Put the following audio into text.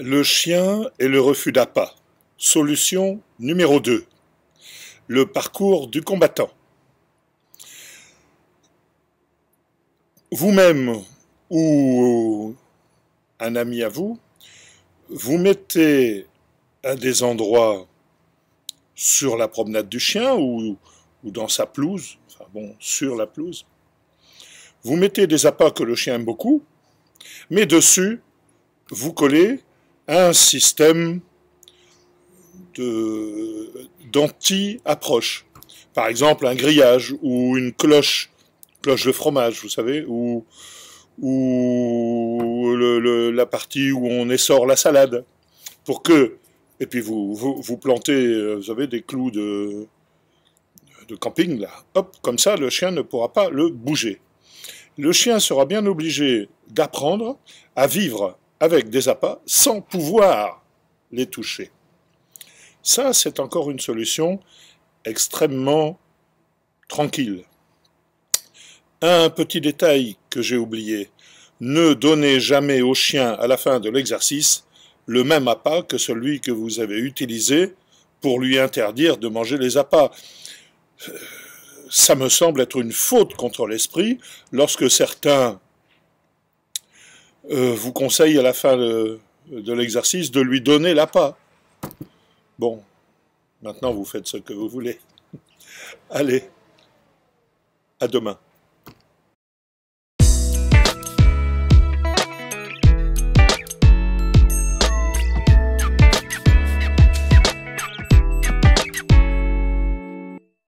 Le chien et le refus d'appât. Solution numéro 2. Le parcours du combattant. Vous-même ou un ami à vous, vous mettez à des endroits sur la promenade du chien ou, dans sa pelouse, enfin bon, sur la pelouse, vous mettez des appâts que le chien aime beaucoup, mais dessus, vous collez un système d'anti-approche. Par exemple, un grillage ou une cloche, cloche de fromage, vous savez, ou, ou la partie où on essore la salade, pour que, et puis vous, vous, plantez, euh, vous avez des clous de, de camping, là, hop, comme ça, le chien ne pourra pas le bouger. Le chien sera bien obligé d'apprendre à vivre avec des appâts sans pouvoir les toucher. Ça, c'est encore une solution extrêmement tranquille. Un petit détail que j'ai oublié. Ne donnez jamais au chien à la fin de l'exercice le même appât que celui que vous avez utilisé pour lui interdire de manger les appâts. Euh, ça me semble être une faute contre l'esprit lorsque certains euh, vous conseille à la fin de, l'exercice de lui donner la l'appât. Bon, maintenant vous faites ce que vous voulez. Allez, à demain.